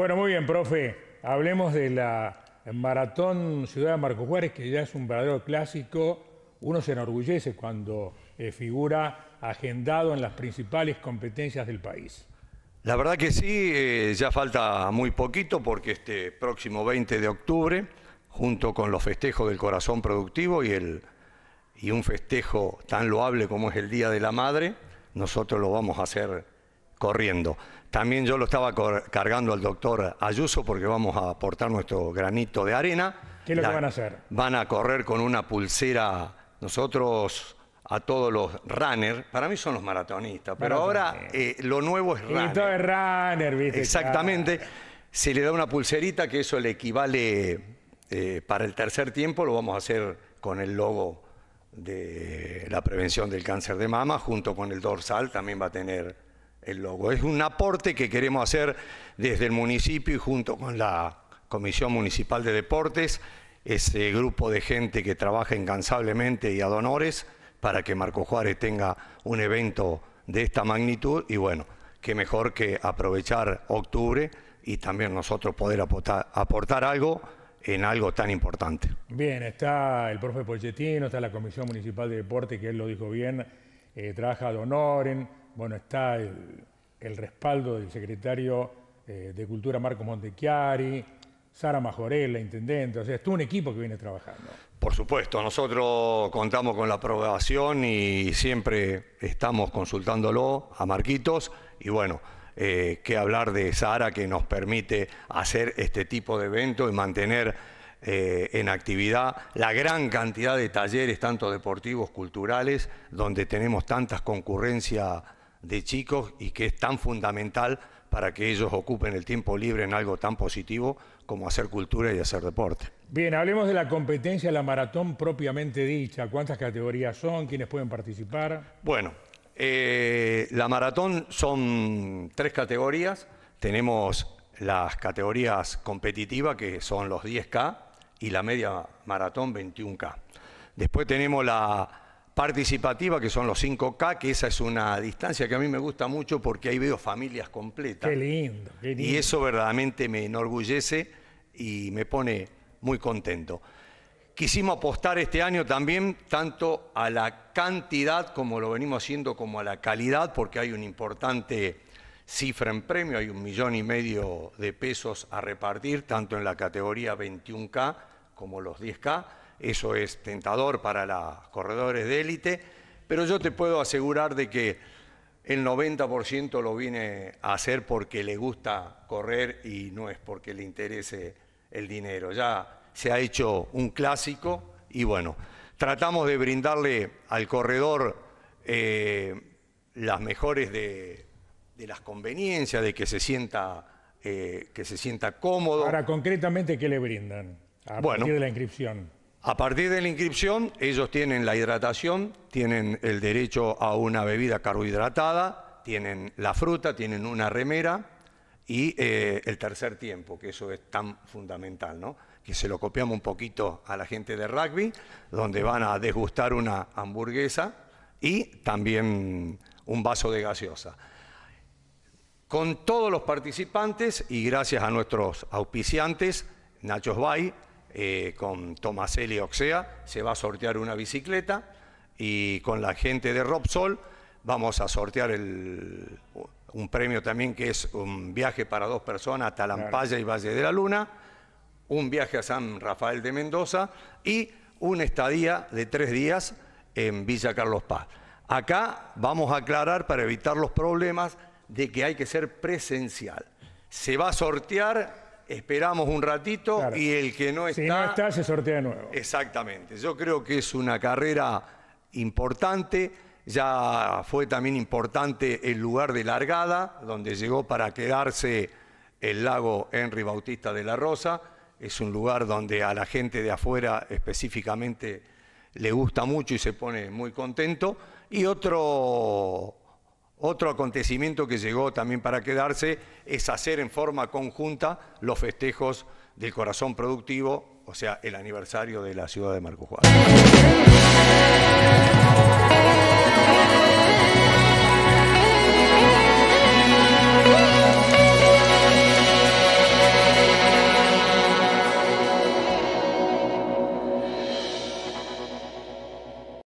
Bueno, muy bien, profe. Hablemos de la Maratón Ciudad de Marco Juárez, que ya es un verdadero clásico. Uno se enorgullece cuando eh, figura agendado en las principales competencias del país. La verdad que sí, eh, ya falta muy poquito porque este próximo 20 de octubre, junto con los festejos del corazón productivo y, el, y un festejo tan loable como es el Día de la Madre, nosotros lo vamos a hacer corriendo. También yo lo estaba cargando al doctor Ayuso porque vamos a aportar nuestro granito de arena. ¿Qué es lo que van a hacer? Van a correr con una pulsera. Nosotros a todos los runners, para mí son los maratonistas, pero ahora eh, lo nuevo es runner. Y todo runner, ¿viste? Exactamente. Se le da una pulserita que eso le equivale eh, para el tercer tiempo, lo vamos a hacer con el logo de la prevención del cáncer de mama, junto con el dorsal también va a tener logo. Es un aporte que queremos hacer desde el municipio y junto con la Comisión Municipal de Deportes, ese grupo de gente que trabaja incansablemente y a donores para que Marco Juárez tenga un evento de esta magnitud y bueno, qué mejor que aprovechar octubre y también nosotros poder aportar, algo en algo tan importante. Bien, está el profe Pochettino, está la Comisión Municipal de Deportes, que él lo dijo bien, eh, trabaja a donoren, bueno, está el, respaldo del secretario eh, de Cultura Marco Montechiari, Sara Majorella, intendente, o sea, es todo un equipo que viene trabajando. Por supuesto, nosotros contamos con la aprobación y siempre estamos consultándolo a Marquitos y bueno, eh, qué hablar de Sara que nos permite hacer este tipo de evento y mantener eh, en actividad la gran cantidad de talleres, tanto deportivos, culturales, donde tenemos tantas concurrencias de chicos y que es tan fundamental para que ellos ocupen el tiempo libre en algo tan positivo como hacer cultura y hacer deporte. Bien, hablemos de la competencia, la maratón propiamente dicha. ¿Cuántas categorías son? ¿Quiénes pueden participar? Bueno, eh, la maratón son tres categorías. Tenemos las categorías competitivas, que son los 10K, y la media maratón 21K. Después tenemos la participativa, que son los 5K, que esa es una distancia que a mí me gusta mucho porque ahí veo familias completas. Qué lindo, qué lindo. Y eso verdaderamente me enorgullece y me pone muy contento. Quisimos apostar este año también tanto a la cantidad como lo venimos haciendo como a la calidad, porque hay una importante cifra en premio, hay un millón y medio de pesos a repartir, tanto en la categoría 21K como los 10K eso es tentador para los corredores de élite, pero yo te puedo asegurar de que el 90% lo viene a hacer porque le gusta correr y no es porque le interese el dinero. Ya se ha hecho un clásico y bueno, tratamos de brindarle al corredor eh, las mejores de, las conveniencias, de que se sienta, eh, que se sienta cómodo. Ahora, concretamente, ¿qué le brindan? A partir de la inscripción. A partir de la inscripción, ellos tienen la hidratación, tienen el derecho a una bebida carbohidratada, tienen la fruta, tienen una remera y eh, el tercer tiempo, que eso es tan fundamental, ¿no? que se lo copiamos un poquito a la gente de rugby, donde van a degustar una hamburguesa y también un vaso de gaseosa. Con todos los participantes y gracias a nuestros auspiciantes, Nachos Bay, eh, con Tomaselli Oxea, se va a sortear una bicicleta y con la gente de Robsol vamos a sortear un premio también que es un viaje para dos personas a Talampaya y Valle de la Luna, un viaje a San Rafael de Mendoza y una estadía de tres días en Villa Carlos Paz. Acá vamos a aclarar para evitar los problemas de que hay que ser presencial. Se va a sortear esperamos un ratito y el que no está... Si no está, se sortea de nuevo. Exactamente. Yo creo que es una carrera importante. Ya fue también importante el lugar de largada, donde llegó para quedarse el lago Henry Bautista de la Rosa. Es un lugar donde a la gente de afuera específicamente le gusta mucho y se pone muy contento. Y otro otro acontecimiento que llegó también para quedarse es hacer en forma conjunta los festejos del corazón productivo, o sea, el aniversario de la ciudad de Marco Juárez.